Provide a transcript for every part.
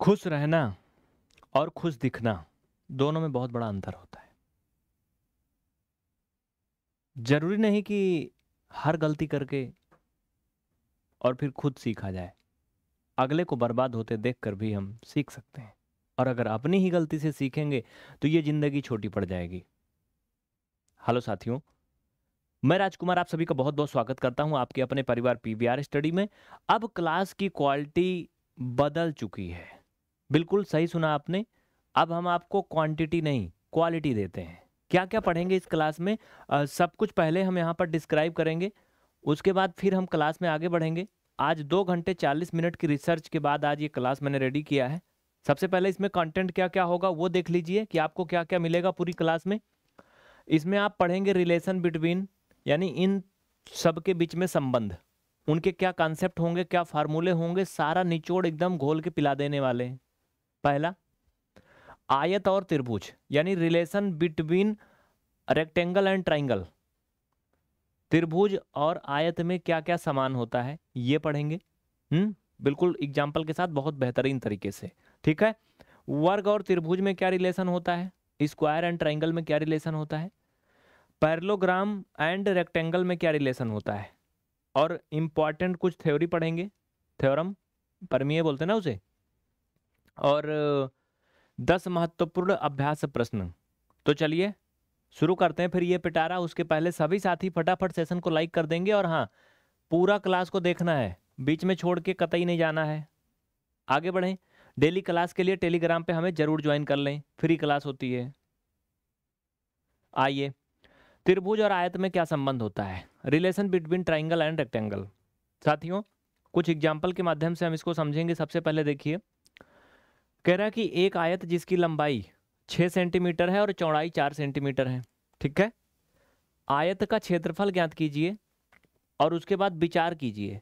खुश रहना और खुश दिखना दोनों में बहुत बड़ा अंतर होता है जरूरी नहीं कि हर गलती करके और फिर खुद सीखा जाए अगले को बर्बाद होते देखकर भी हम सीख सकते हैं और अगर अपनी ही गलती से सीखेंगे तो ये जिंदगी छोटी पड़ जाएगी हेलो साथियों मैं राजकुमार आप सभी का बहुत बहुत स्वागत करता हूं आपके अपने परिवार पीवीआर स्टडी में अब क्लास की क्वालिटी बदल चुकी है बिल्कुल सही सुना आपने अब हम आपको क्वांटिटी नहीं क्वालिटी देते हैं क्या क्या पढ़ेंगे इस क्लास में आ, सब कुछ पहले हम यहाँ पर डिस्क्राइब करेंगे उसके बाद फिर हम क्लास में आगे बढ़ेंगे आज दो घंटे चालीस मिनट की रिसर्च के बाद आज ये क्लास मैंने रेडी किया है सबसे पहले इसमें कंटेंट क्या क्या होगा वो देख लीजिए कि आपको क्या क्या मिलेगा पूरी क्लास में इसमें आप पढ़ेंगे रिलेशन बिटवीन यानी इन सब के बीच में संबंध उनके क्या कॉन्सेप्ट होंगे क्या फार्मूले होंगे सारा निचोड़ एकदम घोल के पिला देने वाले हैं पहला आयत और त्रिभुज यानी relation between rectangle and triangle त्रिभुज और आयत में क्या क्या समान होता है ये पढ़ेंगे हम्म बिल्कुल एग्जाम्पल के साथ बहुत बेहतरीन तरीके से ठीक है वर्ग और त्रिभुज में क्या रिलेशन होता है स्क्वायर एंड ट्राइंगल में क्या रिलेशन होता है पैरलोग्राम एंड रेक्टेंगल में क्या रिलेशन होता है और इम्पॉर्टेंट कुछ थ्योरी पढ़ेंगे थ्योरम परमीय बोलते ना उसे और दस महत्वपूर्ण अभ्यास प्रश्न तो चलिए शुरू करते हैं फिर ये पिटारा उसके पहले सभी साथी फटाफट सेशन को लाइक कर देंगे और हाँ पूरा क्लास को देखना है बीच में छोड़ के कतई नहीं जाना है आगे बढ़ें डेली क्लास के लिए टेलीग्राम पे हमें ज़रूर ज्वाइन कर लें फ्री क्लास होती है आइए त्रिभुज और आयत में क्या संबंध होता है relation between triangle and rectangle साथियों कुछ एग्जाम्पल के माध्यम से हम इसको समझेंगे सबसे पहले देखिए कह रहा कि एक आयत जिसकी लंबाई छः सेंटीमीटर है और चौड़ाई चार सेंटीमीटर है ठीक है आयत का क्षेत्रफल ज्ञात कीजिए और उसके बाद विचार कीजिए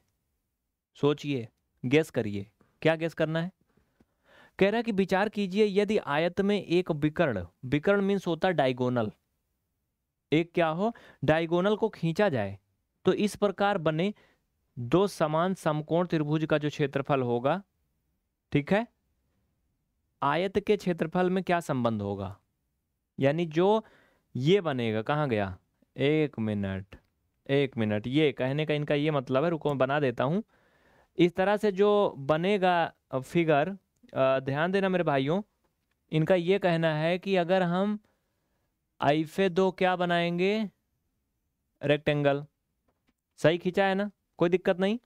सोचिए गैस करिए क्या गैस करना है कह रहा है कि विचार कीजिए यदि आयत में एक विकर्ण विकर्ण मीन्स होता डायगोनल एक क्या हो डायगोनल को खींचा जाए तो इस प्रकार बने दो समान समकोण त्रिभुज का जो क्षेत्रफल होगा ठीक है आयत के क्षेत्रफल में क्या संबंध होगा यानी जो ये बनेगा कहाँ गया एक मिनट एक मिनट ये कहने का इनका ये मतलब है रुको मैं बना देता हूँ इस तरह से जो बनेगा फिगर ध्यान देना मेरे भाइयों इनका ये कहना है कि अगर हम आइफे दो क्या बनाएंगे रेक्टेंगल सही खींचा है ना कोई दिक्कत नहीं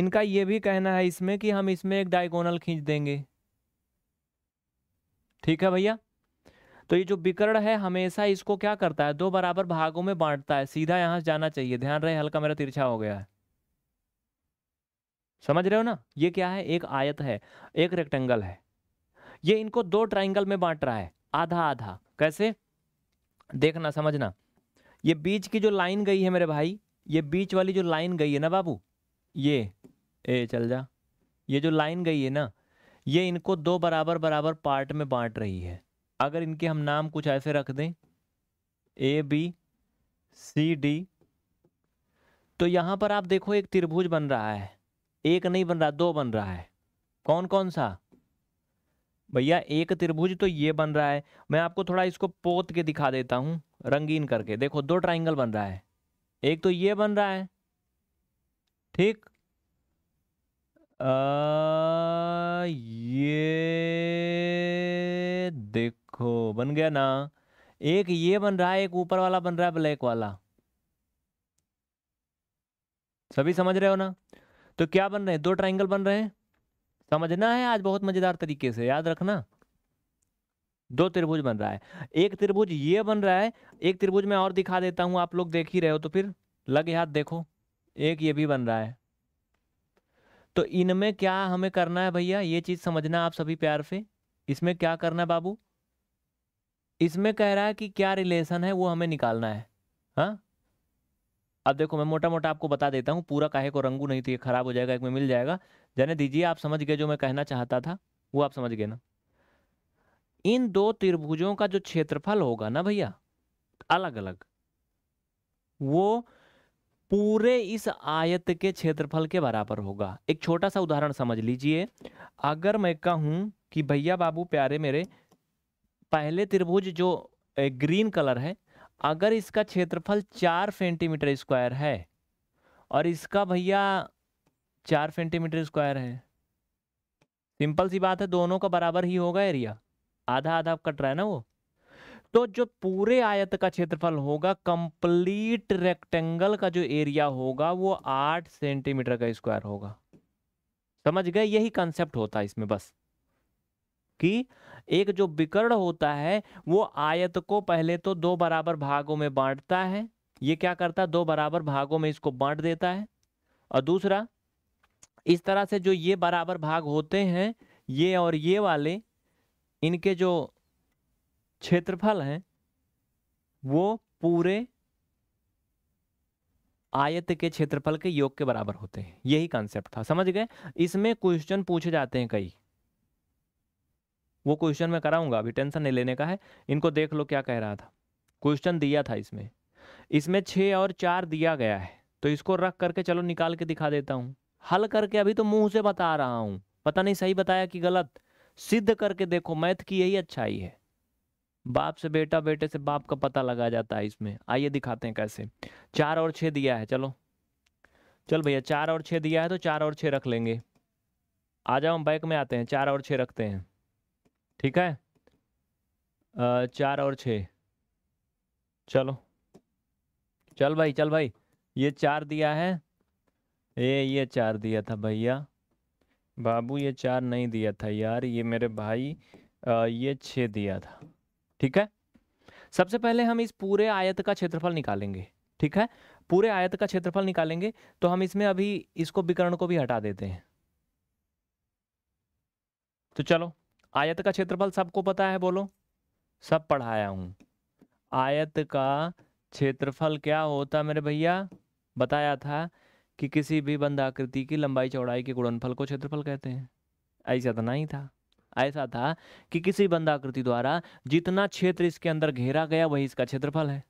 इनका ये भी कहना है इसमें कि हम इसमें एक डायगोनल खींच देंगे ठीक है भैया तो ये जो विकर्ण है हमेशा इसको क्या करता है दो बराबर भागों में बांटता है सीधा यहां जाना चाहिए ध्यान रहे हल्का मेरा तिरछा हो गया है समझ रहे हो ना ये क्या है एक आयत है एक रेक्टेंगल है ये इनको दो ट्राइंगल में बांट रहा है आधा आधा कैसे देखना समझना ये बीच की जो लाइन गई है मेरे भाई ये बीच वाली जो लाइन गई है ना बाबू ये ए चल जा ये जो लाइन गई है ना ये इनको दो बराबर बराबर पार्ट में बांट रही है अगर इनके हम नाम कुछ ऐसे रख दें ए बी सी डी तो यहाँ पर आप देखो एक त्रिभुज बन रहा है एक नहीं बन रहा दो बन रहा है कौन कौन सा भैया एक त्रिभुज तो ये बन रहा है मैं आपको थोड़ा इसको पोत के दिखा देता हूँ रंगीन करके देखो दो ट्राइंगल बन रहा है एक तो ये बन रहा है ठीक ये देखो बन गया ना एक ये बन रहा है एक ऊपर वाला बन रहा है ब्लैक वाला सभी समझ रहे हो ना तो क्या बन रहे हैं दो ट्राइंगल बन रहे हैं समझना है आज बहुत मजेदार तरीके से याद रखना दो त्रिभुज बन रहा है एक त्रिभुज ये बन रहा है एक त्रिभुज मैं और दिखा देता हूं आप लोग देख ही रहे हो तो फिर लगे हाथ देखो एक ये भी बन रहा है तो इनमें क्या हमें करना है भैया ये चीज़ समझना आप सभी प्यार से इसमें क्या करना है बाबू इसमें कह रहा है कि क्या रिलेशन है वो हमें निकालना है हाँ अब देखो मैं मोटा मोटा आपको बता देता हूँ पूरा काहे को रंगू नहीं तो ये खराब हो जाएगा एक में मिल जाएगा जाने दीजिए आप समझ गए जो मैं कहना चाहता था वो आप समझ गए ना इन दो त्रिभुजों का जो क्षेत्रफल होगा ना भैया अलग अलग वो पूरे इस आयत के क्षेत्रफल के बराबर होगा एक छोटा सा उदाहरण समझ लीजिए अगर मैं कहूँ कि भैया बाबू प्यारे मेरे पहले त्रिभुज जो ग्रीन कलर है अगर इसका क्षेत्रफल चार सेंटीमीटर स्क्वायर है और इसका भैया चार सेंटीमीटर स्क्वायर है सिंपल सी बात है दोनों का बराबर ही होगा एरिया आधा आधा कट रहा है ना वो तो जो पूरे आयत का क्षेत्रफल होगा कंप्लीट रेक्टेंगल का जो एरिया होगा वो आठ सेंटीमीटर का स्क्वायर होगा समझ गए यही कंसेप्ट होता है इसमें बस कि एक जो विकर्ण होता है वो आयत को पहले तो दो बराबर भागों में बांटता है ये क्या करता है दो बराबर भागों में इसको बांट देता है और दूसरा इस तरह से जो ये बराबर भाग होते हैं ये और ये वाले इनके जो क्षेत्रफल है वो पूरे आयत के क्षेत्रफल के योग के बराबर होते हैं यही कॉन्सेप्ट था समझ गए इसमें क्वेश्चन पूछे जाते हैं कई वो क्वेश्चन मैं कराऊंगा अभी टेंशन नहीं लेने का है इनको देख लो क्या कह रहा था क्वेश्चन दिया था इसमें इसमें छ और चार दिया गया है तो इसको रख करके चलो निकाल के दिखा देता हूं हल करके अभी तो मुंह से बता रहा हूं पता नहीं सही बताया कि गलत सिद्ध करके देखो मैथ की यही अच्छाई है बाप से बेटा बेटे से बाप का पता लगा जाता है इसमें आइए दिखाते हैं कैसे चार और छः दिया है चलो चल भैया चार और छः दिया है तो चार और छः रख लेंगे आ जाओ हम बैक में आते हैं चार और छः रखते हैं ठीक है आ, चार और छः चलो चल भाई चल भाई ये चार दिया है ये ये चार दिया था भैया बाबू ये चार नहीं दिया था यार ये मेरे भाई आ, ये छः दिया था ठीक है सबसे पहले हम इस पूरे आयत का क्षेत्रफल निकालेंगे ठीक है पूरे आयत का क्षेत्रफल निकालेंगे तो हम इसमें अभी इसको विकर्ण को भी हटा देते हैं तो चलो आयत का क्षेत्रफल सबको पता है बोलो सब पढ़ाया हूं आयत का क्षेत्रफल क्या होता मेरे भैया बताया था कि किसी भी बंद आकृति की लंबाई चौड़ाई के गुणनफल को क्षेत्रफल कहते हैं ऐसा तो नहीं था ऐसा था कि किसी बंदाकृति द्वारा जितना क्षेत्र इसके अंदर घेरा गया वही इसका क्षेत्रफल है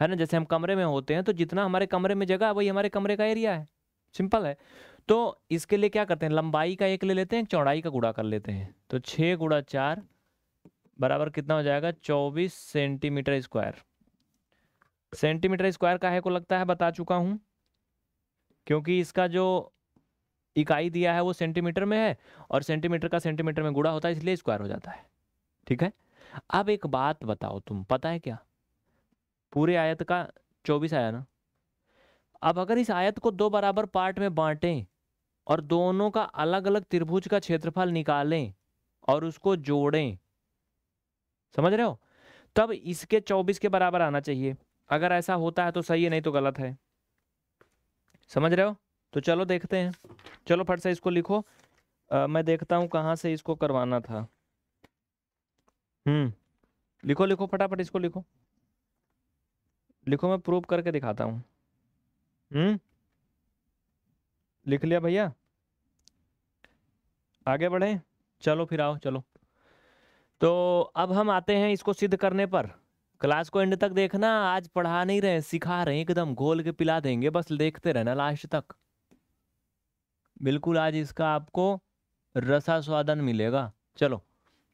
है ना जैसे हम कमरे में होते हैं तो जितना हमारे कमरे में जगह वही हमारे कमरे का एरिया है सिंपल है तो इसके लिए क्या करते हैं लंबाई का एक ले लेते हैं चौड़ाई का गुड़ा कर लेते हैं तो छः गुड़ा चार बराबर कितना हो जाएगा चौबीस सेंटीमीटर स्क्वायर सेंटीमीटर स्क्वायर का है को लगता है बता चुका हूँ क्योंकि इसका जो इकाई दिया है वो सेंटीमीटर में है और सेंटीमीटर का सेंटीमीटर में गुड़ा होता है इसलिए स्क्वायर हो जाता है ठीक है अब एक बात बताओ तुम पता है क्या पूरे आयत का चौबीस आया ना अब अगर इस आयत को दो बराबर पार्ट में बांटें और दोनों का अलग अलग त्रिभुज का क्षेत्रफल निकालें और उसको जोड़ें समझ रहे हो तब इसके चौबीस के बराबर आना चाहिए अगर ऐसा होता है तो सही है नहीं तो गलत है समझ रहे हो तो चलो देखते हैं चलो फट से इसको लिखो आ, मैं देखता हूँ कहाँ से इसको करवाना था हम्म लिखो लिखो फटाफट इसको लिखो लिखो मैं प्रूव करके दिखाता हूँ हम्म लिख लिया भैया आगे बढ़े चलो फिर आओ चलो तो अब हम आते हैं इसको सिद्ध करने पर क्लास को एंड तक देखना आज पढ़ा नहीं रहे सिखा रहे एकदम घोल के पिला देंगे बस देखते रहना लास्ट तक बिल्कुल आज इसका आपको रसा स्वादन मिलेगा चलो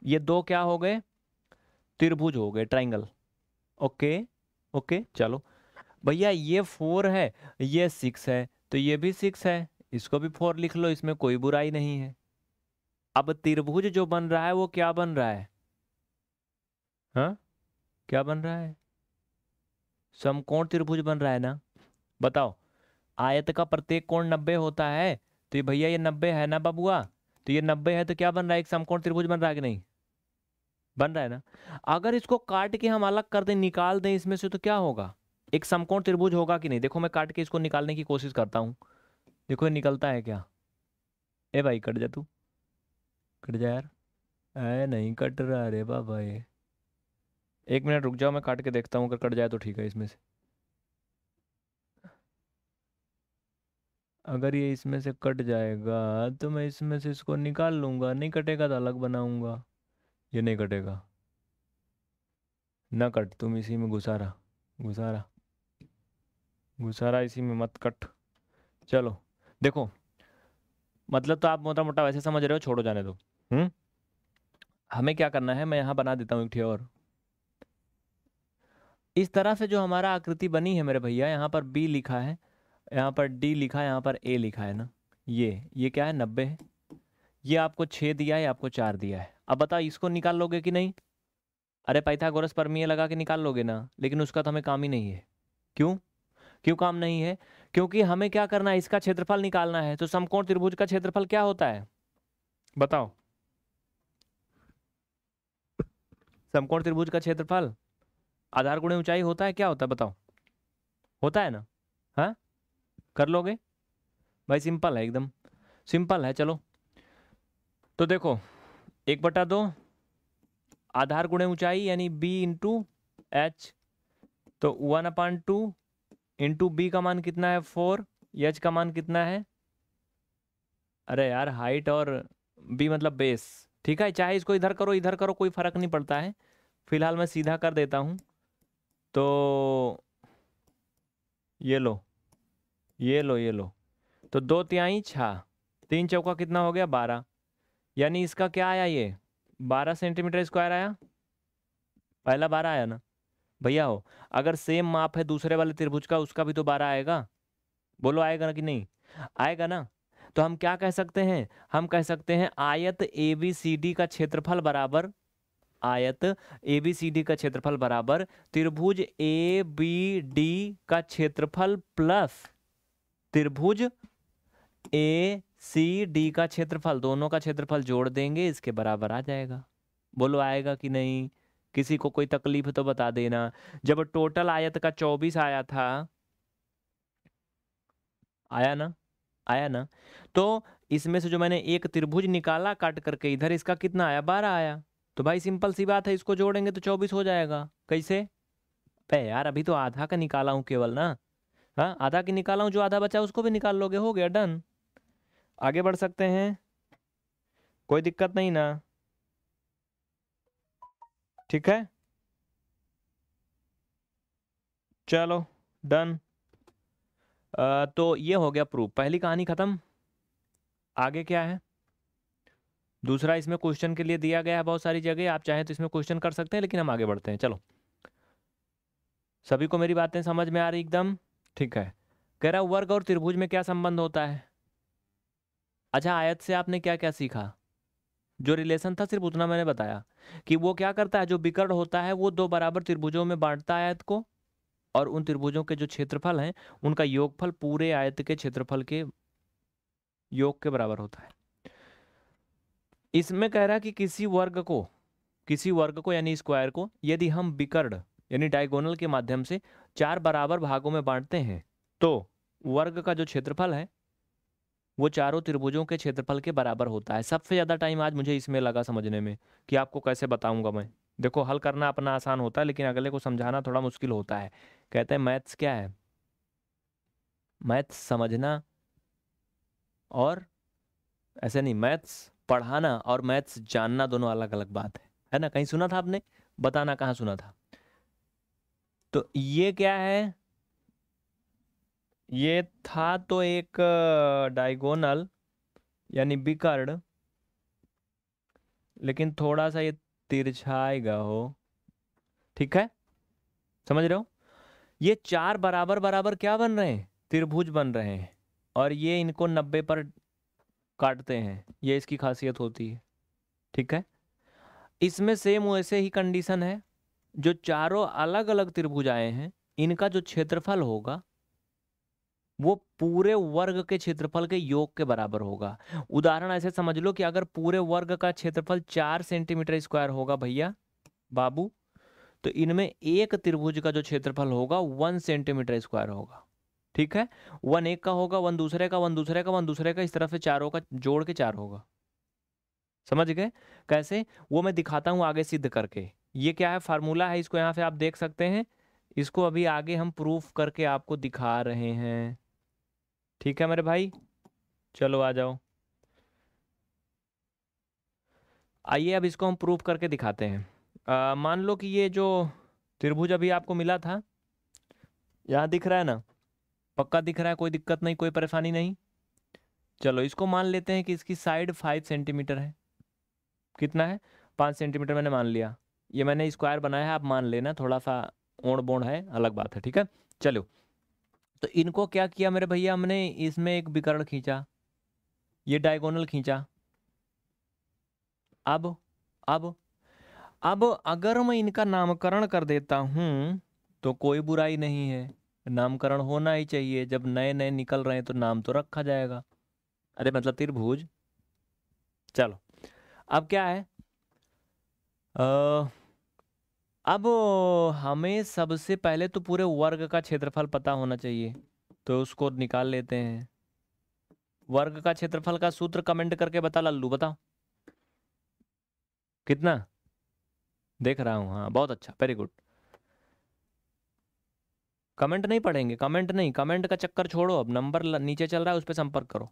ये दो क्या हो गए त्रिभुज हो गए ट्राइंगल ओके ओके चलो भैया ये फोर है ये सिक्स है तो ये भी सिक्स है इसको भी फोर लिख लो इसमें कोई बुराई नहीं है अब त्रिभुज जो बन रहा है वो क्या बन रहा है हा? क्या बन रहा है समकोण त्रिभुज बन रहा है ना बताओ आयत का प्रत्येक कोण नब्बे होता है तो ये भैया ये नब्बे है ना बबुआ तो ये नब्बे है तो क्या बन रहा है एक समकोण त्रिभुज बन रहा है कि नहीं बन रहा है ना अगर इसको काट के हम अलग कर दें निकाल दें इसमें से तो क्या होगा एक समकोण त्रिभुज होगा कि नहीं देखो मैं काट के इसको निकालने की कोशिश करता हूँ देखो ये निकलता है क्या ए भाई कट जा तू कट जा यार ए नहीं कट रहा अरे बाबा ये एक मिनट रुक जाओ मैं काट के देखता हूँ अगर कट जाए तो ठीक है इसमें से अगर ये इसमें से कट जाएगा तो मैं इसमें से इसको निकाल लूँगा नहीं कटेगा तो अलग बनाऊँगा ये नहीं कटेगा ना कट तुम इसी में रहा घुसा रहा इसी में मत कट चलो देखो मतलब तो आप मोटा मोटा वैसे समझ रहे हो छोड़ो जाने दो हम्म हमें क्या करना है मैं यहाँ बना देता हूँ एक और इस तरह से जो हमारा आकृति बनी है मेरे भैया यहाँ पर बी लिखा है यहाँ पर डी लिखा है यहाँ पर ए लिखा है ना ये ये क्या है नब्बे है ये आपको छः दिया है आपको चार दिया है अब बताओ इसको निकाल लोगे कि नहीं अरे पैथागोरस परमीय लगा के निकाल लोगे ना लेकिन उसका तो हमें काम ही नहीं है क्यों क्यों काम नहीं है क्योंकि हमें क्या करना है इसका क्षेत्रफल निकालना है तो समकोण त्रिभुज का क्षेत्रफल क्या होता है बताओ समकोण त्रिभुज का क्षेत्रफल आधार गुणे ऊंचाई होता है क्या होता है बताओ होता है ना हाँ कर लोगे भाई सिंपल है एकदम सिंपल है चलो तो देखो एक बटा दो आधार गुणे ऊंचाई यानी बी इंटू एच तो one upon two into B का मान कितना है फोर एच का मान कितना है अरे यार हाइट और बी मतलब बेस ठीक है चाहे इसको इधर करो इधर करो कोई फर्क नहीं पड़ता है फिलहाल मैं सीधा कर देता हूँ तो ये लो ये लो ये लो तो दो त्याई छा तीन चौका कितना हो गया बारह यानी इसका क्या आया ये बारह सेंटीमीटर स्क्वायर आया पहला बारह आया ना भैया हो अगर सेम माप है दूसरे वाले त्रिभुज का उसका भी तो बारह आएगा बोलो आएगा ना कि नहीं आएगा ना तो हम क्या कह सकते हैं हम कह सकते हैं आयत ए बी सी डी का क्षेत्रफल बराबर आयत ए बी सी डी का क्षेत्रफल बराबर त्रिभुज ए बी डी का क्षेत्रफल प्लस त्रिभुज ए सी डी का क्षेत्रफल दोनों का क्षेत्रफल जोड़ देंगे इसके बराबर आ जाएगा बोलो आएगा कि नहीं किसी को कोई तकलीफ तो बता देना जब टोटल आयत का चौबीस आया था आया ना आया ना तो इसमें से जो मैंने एक त्रिभुज निकाला काट करके इधर इसका कितना आया बारह आया तो भाई सिंपल सी बात है इसको जोड़ेंगे तो चौबीस हो जाएगा कैसे पे यार अभी तो आधा का निकाला हूं केवल ना हाँ आधा की निकाला हूँ जो आधा बचा उसको भी निकाल लोगे हो गया डन आगे बढ़ सकते हैं कोई दिक्कत नहीं ना ठीक है चलो डन तो ये हो गया प्रूफ पहली कहानी ख़त्म आगे क्या है दूसरा इसमें क्वेश्चन के लिए दिया गया है बहुत सारी जगह आप चाहें तो इसमें क्वेश्चन कर सकते हैं लेकिन हम आगे बढ़ते हैं चलो सभी को मेरी बातें समझ में आ रही एकदम ठीक है कह रहा वर्ग और त्रिभुज में क्या संबंध होता है अच्छा आयत से आपने क्या क्या सीखा जो रिलेशन था सिर्फ उतना मैंने बताया कि वो क्या करता है जो बिकर्ण होता है वो दो बराबर त्रिभुजों में बांटता है आयत को और उन त्रिभुजों के जो क्षेत्रफल हैं उनका योगफल पूरे आयत के क्षेत्रफल के योग के बराबर होता है इसमें कह रहा है कि किसी वर्ग को किसी वर्ग को यानी स्क्वायर को यदि हम बिकर्ण यानी डायगोनल के माध्यम से चार बराबर भागों में बांटते हैं तो वर्ग का जो क्षेत्रफल है वो चारों त्रिभुजों के क्षेत्रफल के बराबर होता है सबसे ज़्यादा टाइम आज मुझे इसमें लगा समझने में कि आपको कैसे बताऊंगा मैं देखो हल करना अपना आसान होता है लेकिन अगले को समझाना थोड़ा मुश्किल होता है कहते हैं मैथ्स क्या है मैथ्स समझना और ऐसे नहीं मैथ्स पढ़ाना और मैथ्स जानना दोनों अलग अलग बात है है ना कहीं सुना था आपने बताना कहाँ सुना था तो ये क्या है ये था तो एक डायगोनल यानी बिकर्ण लेकिन थोड़ा सा ये तिरछाएगा हो ठीक है समझ रहे हो ये चार बराबर बराबर क्या बन रहे हैं त्रिभुज बन रहे हैं और ये इनको नब्बे पर काटते हैं ये इसकी खासियत होती है ठीक है इसमें सेम वैसे ही कंडीशन है जो चारों अलग अलग त्रिभुजाएं हैं इनका जो क्षेत्रफल होगा वो पूरे वर्ग के क्षेत्रफल के योग के बराबर होगा उदाहरण ऐसे समझ लो कि अगर पूरे वर्ग का क्षेत्रफल चार सेंटीमीटर स्क्वायर होगा भैया बाबू तो इनमें एक त्रिभुज का जो क्षेत्रफल होगा वन सेंटीमीटर स्क्वायर होगा ठीक है वन एक का होगा वन दूसरे का वन दूसरे का वन दूसरे का इस तरह से चारों का जोड़ के चार होगा समझ गए कैसे वो मैं दिखाता हूं आगे सिद्ध करके ये क्या है फार्मूला है इसको यहाँ से आप देख सकते हैं इसको अभी आगे हम प्रूफ करके आपको दिखा रहे हैं ठीक है मेरे भाई चलो आ जाओ आइए अब इसको हम प्रूफ करके दिखाते हैं मान लो कि ये जो त्रिभुज अभी आपको मिला था यहाँ दिख रहा है ना पक्का दिख रहा है कोई दिक्कत नहीं कोई परेशानी नहीं चलो इसको मान लेते हैं कि इसकी साइड फाइव सेंटीमीटर है कितना है पाँच सेंटीमीटर मैंने मान लिया ये मैंने स्क्वायर बनाया है आप मान लेना थोड़ा सा ओण बोण है अलग बात है ठीक है चलो तो इनको क्या किया मेरे भैया हमने इसमें एक विकर्ण खींचा ये डायगोनल खींचा अब अब अब अगर मैं इनका नामकरण कर देता हूं तो कोई बुराई नहीं है नामकरण होना ही चाहिए जब नए नए निकल रहे हैं तो नाम तो रखा जाएगा अरे मतलब त्रिभुज चलो अब क्या है आ, अब हमें सबसे पहले तो पूरे वर्ग का क्षेत्रफल पता होना चाहिए तो उसको निकाल लेते हैं वर्ग का क्षेत्रफल का सूत्र कमेंट करके बता लल्लू बताओ कितना देख रहा हूं हाँ बहुत अच्छा वेरी गुड कमेंट नहीं पढ़ेंगे कमेंट नहीं कमेंट का चक्कर छोड़ो अब नंबर नीचे चल रहा है उस पर संपर्क करो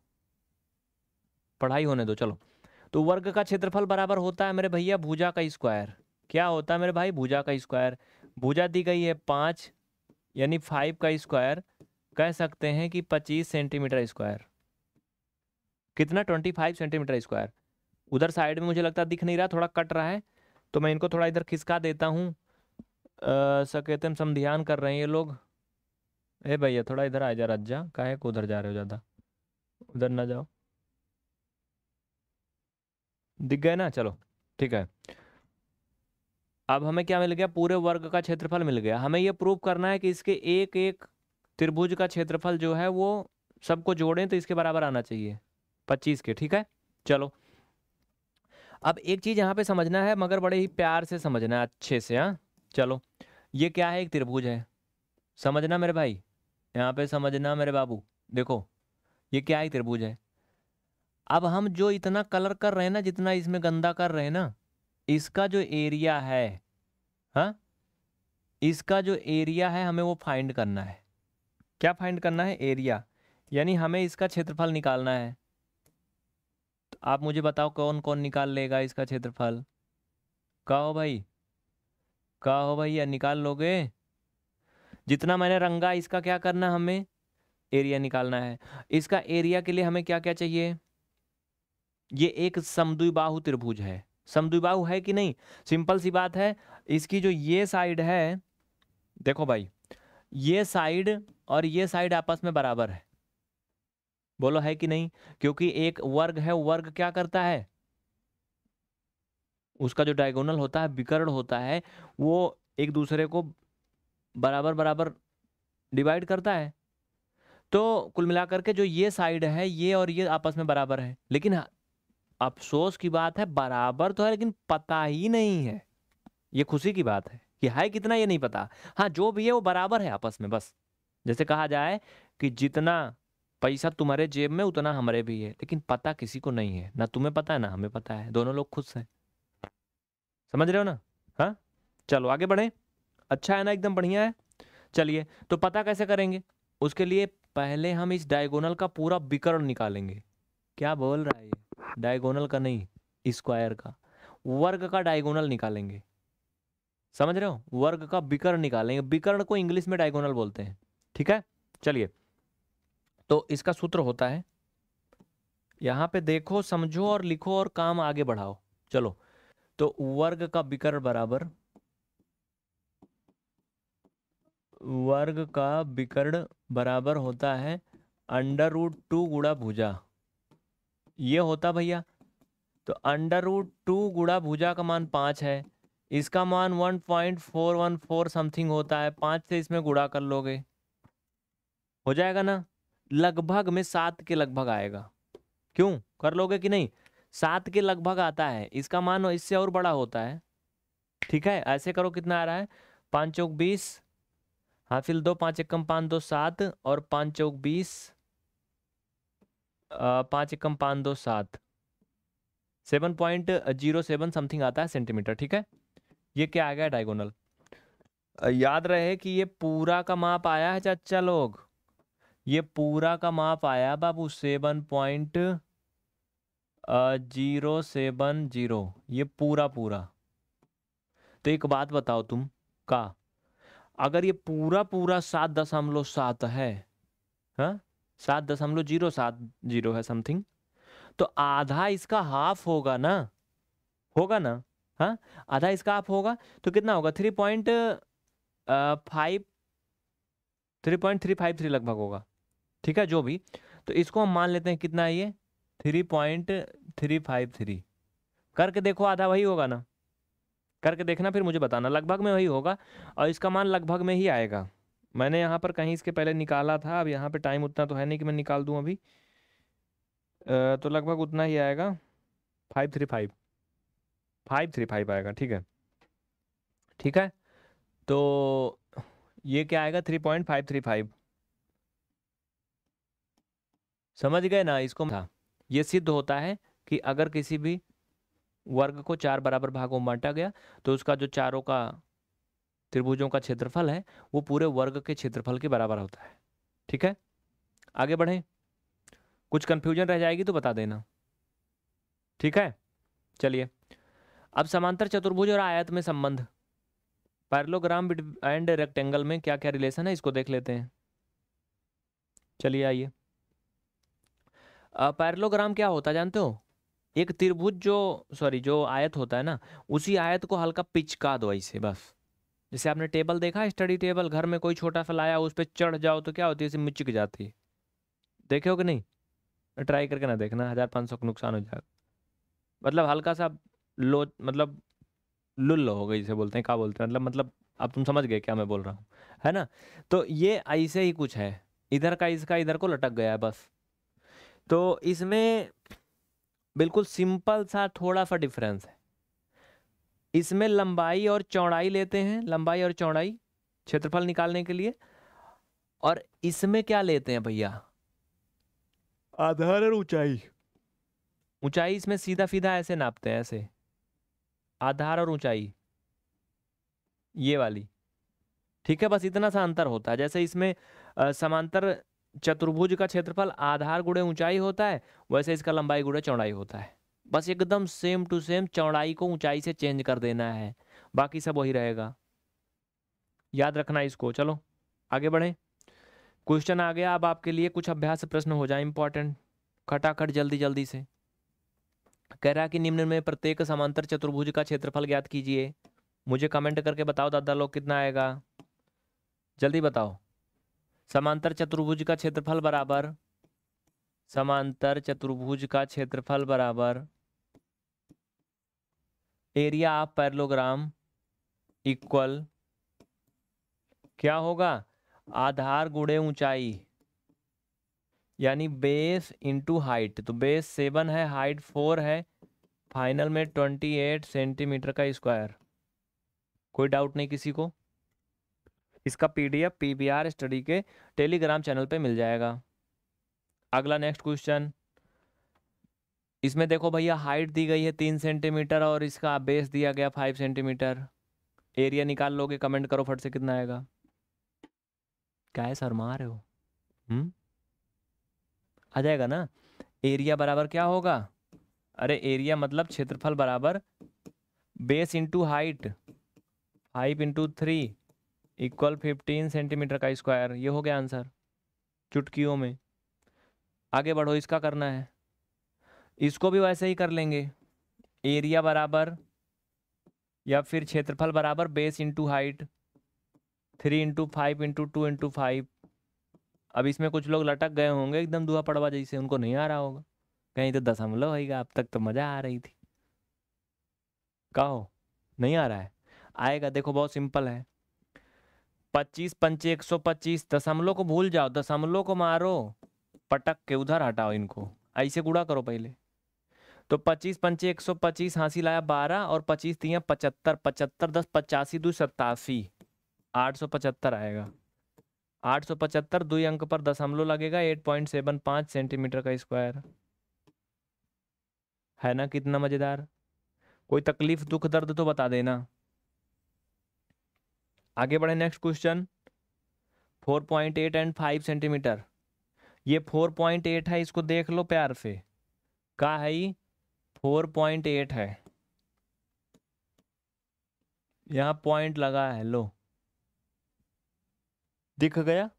पढ़ाई होने दो चलो तो वर्ग का क्षेत्रफल बराबर होता है मेरे भैया भूजा का स्क्वायर क्या होता है मेरे भाई भुजा का स्क्वायर भुजा दी गई है पाँच यानी फाइव का स्क्वायर कह सकते हैं कि पच्चीस सेंटीमीटर स्क्वायर कितना ट्वेंटी फाइव सेंटीमीटर स्क्वायर उधर साइड में मुझे लगता दिख नहीं रहा थोड़ा कट रहा है तो मैं इनको थोड़ा इधर खिसका देता हूँ सकेतम तो समध्यान कर रहे हैं ये लोग ए भैया थोड़ा इधर आ जा रज्जा काहे को उधर जा रहे हो ज़्यादा उधर ना जाओ दिख गए ना चलो ठीक है अब हमें क्या मिल गया पूरे वर्ग का क्षेत्रफल मिल गया हमें ये प्रूव करना है कि इसके एक एक त्रिभुज का क्षेत्रफल जो है वो सबको जोड़ें तो इसके बराबर आना चाहिए पच्चीस के ठीक है चलो अब एक चीज़ यहाँ पे समझना है मगर बड़े ही प्यार से समझना है अच्छे से हाँ चलो ये क्या है एक त्रिभुज है समझना मेरे भाई यहाँ पे समझना मेरे बाबू देखो ये क्या है त्रिभुज है अब हम जो इतना कलर कर रहे हैं ना जितना इसमें गंदा कर रहे हैं ना इसका जो एरिया है हाँ इसका जो एरिया है हमें वो फाइंड करना है क्या फाइंड करना है एरिया यानी हमें इसका क्षेत्रफल निकालना है तो आप मुझे बताओ कौन कौन निकाल लेगा इसका क्षेत्रफल कहो भाई कहो भाई या निकाल लोगे जितना मैंने रंगा इसका क्या करना हमें एरिया निकालना है इसका एरिया के लिए हमें क्या क्या चाहिए ये एक समद्विबाहु त्रिभुज है समद्विबाहु है कि नहीं सिंपल सी बात है इसकी जो ये साइड है देखो भाई ये साइड और ये साइड आपस में बराबर है बोलो है कि नहीं क्योंकि एक वर्ग है वर्ग क्या करता है उसका जो डायगोनल होता है विकर्ण होता है वो एक दूसरे को बराबर बराबर डिवाइड करता है तो कुल मिलाकर के जो ये साइड है ये और ये आपस में बराबर है लेकिन अफसोस की बात है बराबर तो है लेकिन पता ही नहीं है ये खुशी की बात है कि है कितना ये नहीं पता हाँ जो भी है वो बराबर है आपस में बस जैसे कहा जाए कि जितना पैसा तुम्हारे जेब में उतना हमारे भी है लेकिन पता किसी को नहीं है ना तुम्हें पता है ना हमें पता है दोनों लोग खुश हैं समझ रहे हो ना हाँ चलो आगे बढ़े अच्छा है ना एकदम बढ़िया है चलिए तो पता कैसे करेंगे उसके लिए पहले हम इस डायगोनल का पूरा विकर्ण निकालेंगे क्या बोल रहा है ये डायगोनल का नहीं स्क्वायर का वर्ग का डायगोनल निकालेंगे समझ रहे हो वर्ग का विकर्ण निकालेंगे विकर्ण को इंग्लिश में डायगोनल बोलते हैं ठीक है चलिए तो इसका सूत्र होता है यहां पे देखो समझो और लिखो और काम आगे बढ़ाओ चलो तो वर्ग का विकर्ण बराबर वर्ग का विकर्ण बराबर होता है अंडर रूट टू गुड़ा भुजा ये होता भैया तो अंडर रूट टू गुड़ा भुजा का मान पाँच है इसका मान one point four one four something होता है पाँच से इसमें गुड़ा कर लोगे हो जाएगा ना लगभग में सात के लगभग आएगा क्यों कर लोगे कि नहीं सात के लगभग आता है इसका मान इससे और बड़ा होता है ठीक है ऐसे करो कितना आ रहा है पाँच चौक बीस हासिल दो पाँच एक कम पाँच दो सात और पाँच चौक बीस पाँच एकम पाँच दो सात seven point zero seven something आता है सेंटीमीटर ठीक है ये क्या आ गया डायगोनल याद रहे कि ये पूरा का माप आया है चाचा लोग ये पूरा का माप आया बाबू seven point zero seven zero ये पूरा पूरा तो एक बात बताओ तुम का अगर ये पूरा पूरा सात दशमलव सात है हा? सात दशमलव जीरो सात जीरो है समथिंग तो आधा इसका हाफ होगा ना होगा ना हाँ आधा इसका हाफ होगा तो कितना होगा three point five three point three five three लगभग होगा ठीक है जो भी तो इसको हम मान लेते हैं कितना है ये three point three five three करके देखो आधा वही होगा ना करके देखना फिर मुझे बताना लगभग में वही होगा और इसका मान लगभग में ही आएगा मैंने यहाँ पर कहीं इसके पहले निकाला था अब यहाँ पे टाइम उतना तो है नहीं कि मैं निकाल दूँ अभी तो लगभग उतना ही आएगा five three five five three five आएगा ठीक है ठीक है तो ये क्या आएगा three point five three five समझ गए ना इसको था ये सिद्ध होता है कि अगर किसी भी वर्ग को चार बराबर भागों में बांटा गया तो उसका जो चारों का त्रिभुजों का क्षेत्रफल है वो पूरे वर्ग के क्षेत्रफल के बराबर होता है ठीक है आगे बढ़े कुछ कंफ्यूजन रह जाएगी तो बता देना ठीक है चलिए अब समांतर चतुर्भुज और आयत में संबंध पैरलोग्राम एंड रेक्टेंगल में क्या क्या रिलेशन है इसको देख लेते हैं चलिए आइए पैरलोग्राम क्या होता है जानते हो एक त्रिभुज जो सॉरी जो आयत होता है ना उसी आयत को हल्का पिचका दो ऐसे बस जैसे आपने टेबल देखा स्टडी टेबल घर में कोई छोटा सा लाया उस पर चढ़ जाओ तो क्या होती है इसे मिचिक जाती है देखे हो कि नहीं ट्राई करके ना देखना हज़ार पाँच सौ का नुकसान हो जाएगा मतलब हल्का सा लो मतलब लुल हो गई जिसे बोलते हैं क्या बोलते हैं मतलब मतलब अब तुम समझ गए क्या मैं बोल रहा हूँ है ना तो ये ऐसे ही कुछ है इधर का इसका इधर को लटक गया है बस तो इसमें बिल्कुल सिंपल सा थोड़ा सा डिफरेंस है इसमें लंबाई और चौड़ाई लेते हैं लंबाई और चौड़ाई क्षेत्रफल निकालने के लिए और इसमें क्या लेते हैं भैया आधार और ऊंचाई ऊंचाई इसमें सीधा सीधा ऐसे नापते हैं ऐसे आधार और ऊंचाई ये वाली ठीक है बस इतना सा अंतर होता है जैसे इसमें समांतर चतुर्भुज का क्षेत्रफल आधार गुड़े ऊंचाई होता है वैसे इसका लंबाई गुड़े चौड़ाई होता है बस एकदम सेम टू सेम चौड़ाई को ऊंचाई से चेंज कर देना है बाकी सब वही रहेगा याद रखना इसको चलो आगे बढ़ें क्वेश्चन आ गया अब आपके लिए कुछ अभ्यास प्रश्न हो जाए इंपॉर्टेंट खटाखट जल्दी जल्दी से कह रहा कि निम्न में प्रत्येक समांतर चतुर्भुज का क्षेत्रफल ज्ञात कीजिए मुझे कमेंट करके बताओ दादा लोग कितना आएगा जल्दी बताओ समांतर चतुर्भुज का क्षेत्रफल बराबर समांतर चतुर्भुज का क्षेत्रफल बराबर एरिया ऑफ पैरलोग्राम इक्वल क्या होगा आधार गुड़े ऊंचाई यानी बेस इंटू हाइट तो बेस सेवन है हाइट फोर है फाइनल में ट्वेंटी एट सेंटीमीटर का स्क्वायर कोई डाउट नहीं किसी को इसका पीडीएफ पीबीआर स्टडी के टेलीग्राम चैनल पे मिल जाएगा अगला नेक्स्ट क्वेश्चन इसमें देखो भैया हाइट दी गई है तीन सेंटीमीटर और इसका बेस दिया गया फाइव सेंटीमीटर एरिया निकाल लोगे कमेंट करो फट से कितना आएगा क्या है सर मार रहे हो हम्म आ जाएगा ना एरिया बराबर क्या होगा अरे एरिया मतलब क्षेत्रफल बराबर base into height five into three equal fifteen centimetre का स्क्वायर ये हो गया आंसर चुटकियों में आगे बढ़ो इसका करना है इसको भी वैसे ही कर लेंगे एरिया बराबर या फिर क्षेत्रफल बराबर base into height three into five into two into five अब इसमें कुछ लोग लटक गए होंगे एकदम दुआ पड़वा जैसे उनको नहीं आ रहा होगा कहीं तो दशमलव होगा अब तक तो मज़ा आ रही थी कहो नहीं आ रहा है आएगा देखो बहुत सिंपल है पच्चीस पंचे एक सौ पच्चीस दशमलव को भूल जाओ दशमलव को मारो पटक के उधर हटाओ इनको ऐसे गुड़ा करो पहले तो पच्चीस पंचे एक सौ पच्चीस हाँसी लाया बारह और पच्चीस तीन पचहत्तर पचहत्तर दस पचासी दो सतासी आठ सौ पचहत्तर आएगा आठ सौ पचहत्तर दो अंक पर दशमलव लगेगा एट पॉइंट सेवन पाँच सेंटीमीटर का स्क्वायर है ना कितना मज़ेदार कोई तकलीफ दुख दर्द तो बता देना आगे बढ़े next question four point eight and five centimetre ये फोर पॉइंट एट है इसको देख लो प्यार से का है ही फोर पॉइंट एट है यहाँ पॉइंट लगा है लो दिख गया है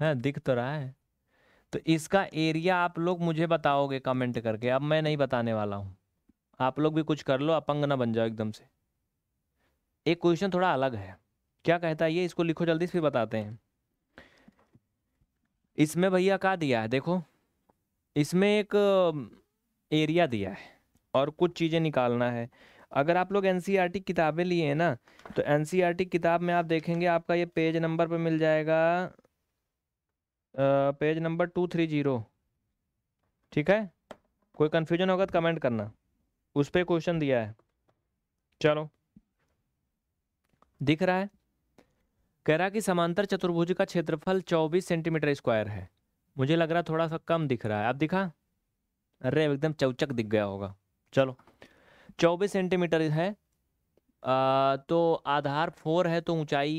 हाँ, दिख तो रहा है तो इसका एरिया आप लोग मुझे बताओगे कमेंट करके अब मैं नहीं बताने वाला हूँ आप लोग भी कुछ कर लो अपंग ना बन जाओ एकदम से एक क्वेश्चन थोड़ा अलग है क्या कहता है ये इसको लिखो जल्दी फिर बताते हैं इसमें भैया कहा दिया है देखो इसमें एक एरिया दिया है और कुछ चीज़ें निकालना है अगर आप लोग एन e किताबें लिए हैं ना तो एन e किताब में आप देखेंगे आपका ये पेज नंबर पर मिल जाएगा page number two three zero ठीक है कोई कन्फ्यूजन होगा तो कमेंट करना उस पर क्वेश्चन दिया है चलो दिख रहा है कह रहा कि समांतर चतुर्भुज का क्षेत्रफल 24 सेंटीमीटर स्क्वायर है मुझे लग रहा थोड़ा सा कम दिख रहा है आप दिखा अरे एकदम चौचक दिख गया होगा चलो चौबीस सेंटीमीटर है आ, तो आधार फोर है तो ऊंचाई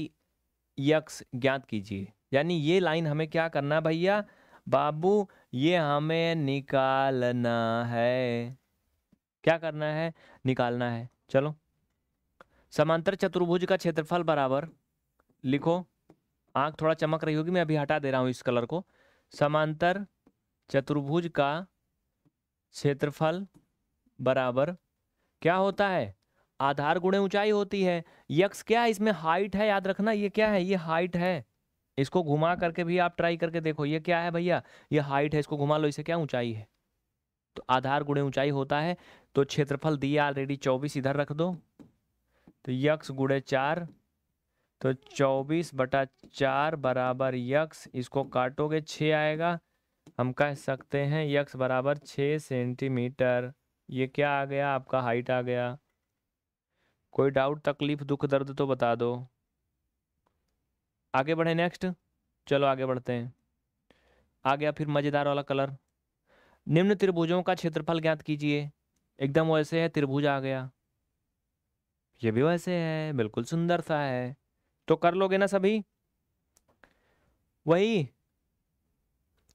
यक्स ज्ञात कीजिए यानी ये लाइन हमें क्या करना भैया बाबू ये हमें निकालना है क्या करना है निकालना है चलो समांतर चतुर्भुज का क्षेत्रफल बराबर लिखो आंख थोड़ा चमक रही होगी मैं अभी हटा दे रहा हूं इस कलर को समांतर चतुर्भुज का क्षेत्रफल बराबर क्या होता है आधार गुणे ऊंचाई होती है यक्स क्या है इसमें हाइट है याद रखना ये क्या है ये हाइट है इसको घुमा करके भी आप ट्राई करके देखो ये क्या है भैया ये हाइट है इसको घुमा लो इसे क्या ऊंचाई है तो आधार गुणे ऊंचाई होता है तो क्षेत्रफल दिया ऑलरेडी चौबीस इधर रख दो तो यक्स गुड़े चार तो चौबीस बटा चार बराबर यक्स इसको काटोगे छः आएगा हम कह सकते हैं यक्स बराबर छः सेंटीमीटर ये क्या आ गया आपका हाइट आ गया कोई डाउट तकलीफ दुख दर्द तो बता दो आगे बढ़े नेक्स्ट चलो आगे बढ़ते हैं आ गया फिर मज़ेदार वाला कलर निम्न त्रिभुजों का क्षेत्रफल ज्ञात कीजिए एकदम वैसे है त्रिभुज आ गया ये भी वैसे है बिल्कुल सुंदर सा है तो कर लोगे ना सभी वही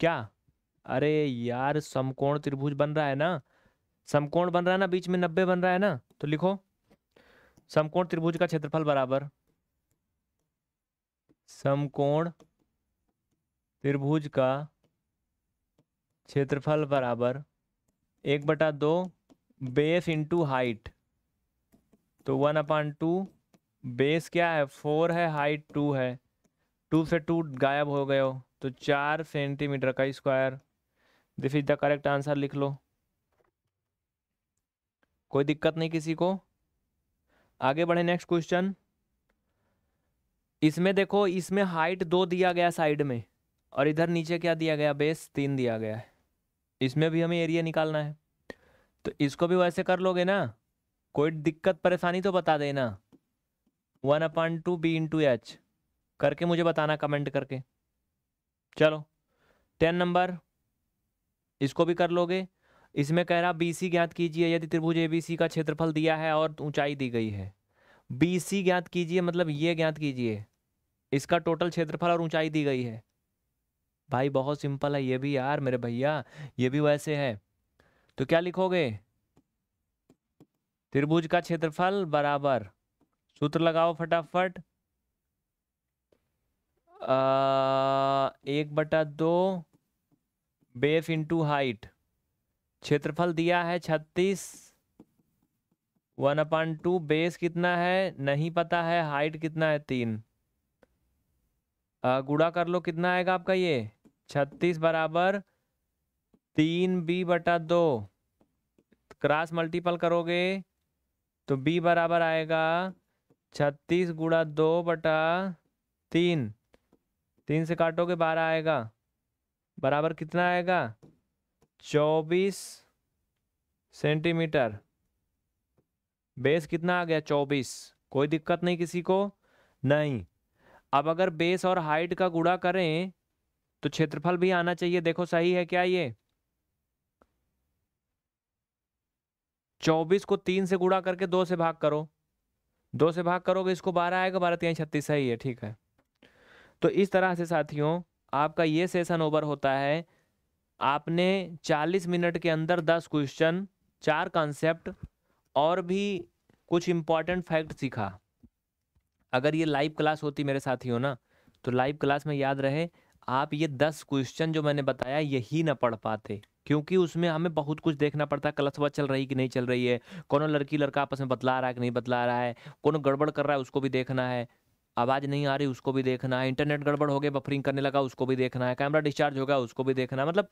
क्या अरे यार समकोण त्रिभुज बन रहा है ना समकोण बन रहा है ना बीच में नब्बे बन रहा है ना तो लिखो समकोण त्रिभुज का क्षेत्रफल बराबर समकोण त्रिभुज का क्षेत्रफल बराबर एक बटा दो बेस इंटू हाइट तो वन अपान टू बेस क्या है फोर है हाइट टू है टू से टू गायब हो गए हो तो चार सेंटीमीटर का square this is the correct answer लिख लो कोई दिक्कत नहीं किसी को आगे बढ़े नेक्स्ट क्वेश्चन इसमें देखो इसमें हाइट दो दिया गया साइड में और इधर नीचे क्या दिया गया बेस तीन दिया गया है इसमें भी हमें एरिया निकालना है तो इसको भी वैसे कर लोगे ना कोई दिक्कत परेशानी तो बता देना one upon two B into H करके मुझे बताना कमेंट करके चलो टेन नंबर इसको भी कर लोगे इसमें कह रहा बी सी ज्ञात कीजिए यदि त्रिभुज ए बी सी का क्षेत्रफल दिया है और ऊंचाई दी गई है बी सी ज्ञात कीजिए मतलब ये ज्ञात कीजिए इसका टोटल क्षेत्रफल और ऊंचाई दी गई है भाई बहुत सिंपल है ये भी यार मेरे भैया ये भी वैसे है तो क्या लिखोगे त्रिभुज का क्षेत्रफल बराबर सूत्र लगाओ फटाफट आ, एक बटा दो बेफ इंटू हाइट क्षेत्रफल दिया है छत्तीस वन अपान टू बेस कितना है नहीं पता है हाइट कितना है तीन गुड़ा कर लो कितना आएगा आपका ये छत्तीस बराबर तीन बी बटा दो क्रॉस मल्टीपल करोगे तो बी बराबर आएगा छत्तीस गुड़ा दो बटा तीन तीन से काटोगे बारह आएगा बराबर कितना आएगा चौबीस सेंटीमीटर बेस कितना आ गया चौबीस कोई दिक्कत नहीं किसी को नहीं अब अगर बेस और हाइट का गुड़ा करें तो क्षेत्रफल भी आना चाहिए देखो सही है क्या ये चौबीस को तीन से गुड़ा करके दो से भाग करो दो से भाग करोगे इसको बारह आएगा बारह तीन छत्तीस सही है ठीक है तो इस तरह से साथियों आपका ये सेशन ओवर होता है आपने 40 मिनट के अंदर 10 क्वेश्चन चार कॉन्सेप्ट और भी कुछ इम्पॉर्टेंट फैक्ट सीखा अगर ये लाइव क्लास होती मेरे साथी हो ना तो लाइव क्लास में याद रहे आप ये दस क्वेश्चन जो मैंने बताया यही ना पढ़ पाते क्योंकि उसमें हमें बहुत कुछ देखना पड़ता है क्लसवा चल रही कि नहीं चल रही है कौन लड़की लड़का आपस में बतला रहा है कि नहीं बतला रहा है कौन गड़बड़ कर रहा है उसको भी देखना है आवाज़ नहीं आ रही उसको भी देखना है इंटरनेट गड़बड़ हो गया बफरिंग करने लगा उसको भी देखना है कैमरा डिस्चार्ज होगा उसको भी देखना है मतलब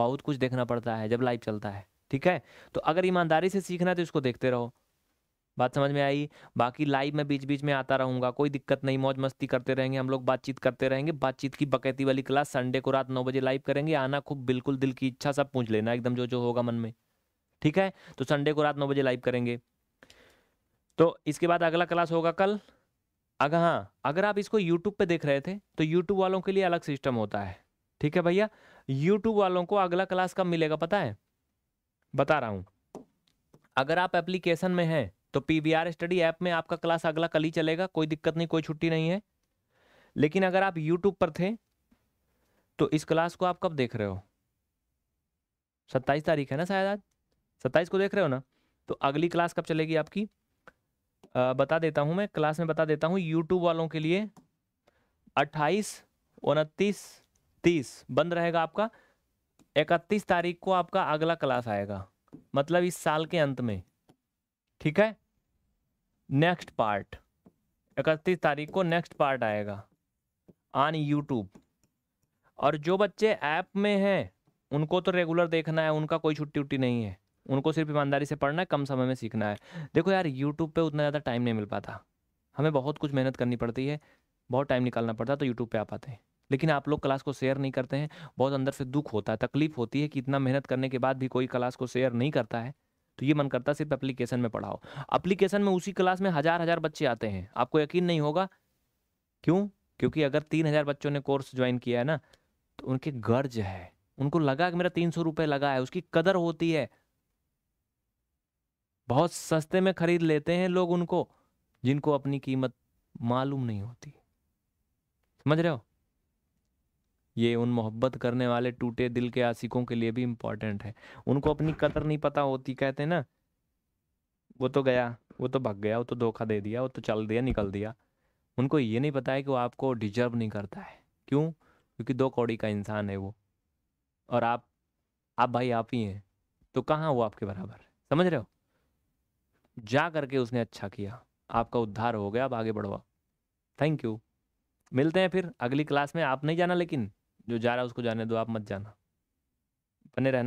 बहुत कुछ देखना पड़ता है जब लाइव चलता है ठीक है तो अगर ईमानदारी से सीखना है तो इसको देखते रहो बात समझ में आई बाकी लाइव में बीच बीच में आता रहूंगा कोई दिक्कत नहीं मौज मस्ती करते रहेंगे हम लोग बातचीत करते रहेंगे बातचीत की बकैती वाली क्लास संडे को रात नौ बजे लाइव करेंगे आना खूब बिल्कुल दिल की इच्छा सब पूछ लेना एकदम जो जो होगा मन में ठीक है तो संडे को रात नौ बजे लाइव करेंगे तो इसके बाद अगला क्लास होगा कल अगर हाँ अगर आप इसको यूट्यूब पे देख रहे थे तो यूट्यूब वालों के लिए अलग सिस्टम होता है ठीक है भैया यूट्यूब वालों को अगला क्लास कब मिलेगा पता है बता रहा हूँ अगर आप एप्लीकेशन में हैं तो P V R study app में आपका क्लास अगला कल ही चलेगा कोई दिक्कत नहीं कोई छुट्टी नहीं है लेकिन अगर आप यूट्यूब पर थे तो इस क्लास को आप कब देख रहे हो सत्ताईस तारीख है ना शायद आज सत्ताईस को देख रहे हो ना तो अगली क्लास कब चलेगी आपकी बता देता हूं मैं क्लास में बता देता हूं यूट्यूब वालों के लिए अट्ठाईस उनतीस तीस बंद रहेगा आपका इकतीस तारीख को आपका अगला क्लास आएगा मतलब इस साल के अंत में ठीक है नेक्स्ट पार्ट इकतीस तारीख को नेक्स्ट पार्ट आएगा ऑन यूट्यूब और जो बच्चे ऐप में हैं उनको तो रेगुलर देखना है उनका कोई छुट्टी उट्टी नहीं है उनको सिर्फ ईमानदारी से पढ़ना है कम समय में सीखना है देखो यार यूट्यूब पर उतना ज़्यादा टाइम नहीं मिल पाता हमें बहुत कुछ मेहनत करनी पड़ती है बहुत टाइम निकालना पड़ता है तो यूट्यूब पे आ पाते हैं लेकिन आप लोग क्लास को शेयर नहीं करते हैं बहुत अंदर से दुख होता है तकलीफ होती है कि इतना मेहनत करने के बाद भी कोई क्लास को शेयर नहीं करता है तो ये मन करता है सिर्फ एप्लीकेशन में पढ़ाओ एप्लीकेशन में उसी क्लास में हज़ार हज़ार बच्चे आते हैं आपको यकीन नहीं होगा क्यों क्योंकि अगर तीन हज़ार बच्चों ने कोर्स ज्वाइन किया है ना तो उनके गर्ज है उनको लगा कि मेरा तीन सौ रुपये लगा है उसकी कदर होती है बहुत सस्ते में खरीद लेते हैं लोग उनको जिनको अपनी कीमत मालूम नहीं होती समझ रहे हो ये उन मोहब्बत करने वाले टूटे दिल के आशिकों के लिए भी इम्पोर्टेंट है उनको अपनी कदर नहीं पता होती कहते ना वो तो गया वो तो भग गया वो तो धोखा दे दिया वो तो चल दिया निकल दिया उनको ये नहीं पता है कि वो आपको डिजर्व नहीं करता है क्यों क्योंकि दो कौड़ी का इंसान है वो और आप आप भाई आप ही हैं तो कहाँ वो आपके बराबर समझ रहे हो जा करके उसने अच्छा किया आपका उद्धार हो गया आप आगे बढ़वा थैंक यू मिलते हैं फिर अगली क्लास में आप नहीं जाना लेकिन जो जा रहा है उसको जाने दो आप मत जाना बने रहना